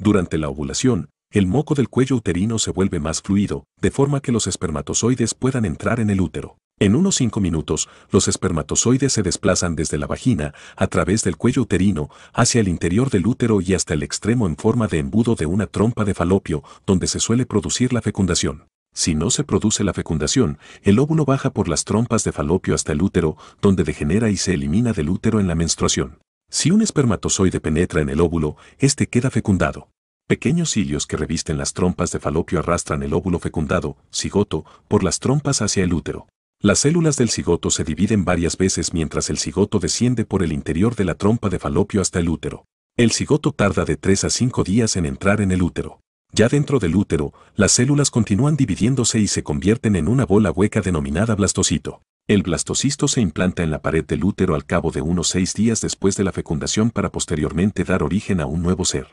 Durante la ovulación, el moco del cuello uterino se vuelve más fluido, de forma que los espermatozoides puedan entrar en el útero. En unos 5 minutos, los espermatozoides se desplazan desde la vagina, a través del cuello uterino, hacia el interior del útero y hasta el extremo en forma de embudo de una trompa de falopio, donde se suele producir la fecundación. Si no se produce la fecundación, el óvulo baja por las trompas de falopio hasta el útero, donde degenera y se elimina del útero en la menstruación. Si un espermatozoide penetra en el óvulo, este queda fecundado. Pequeños cilios que revisten las trompas de falopio arrastran el óvulo fecundado, cigoto, por las trompas hacia el útero. Las células del cigoto se dividen varias veces mientras el cigoto desciende por el interior de la trompa de falopio hasta el útero. El cigoto tarda de 3 a 5 días en entrar en el útero. Ya dentro del útero, las células continúan dividiéndose y se convierten en una bola hueca denominada blastocito. El blastocisto se implanta en la pared del útero al cabo de unos seis días después de la fecundación para posteriormente dar origen a un nuevo ser.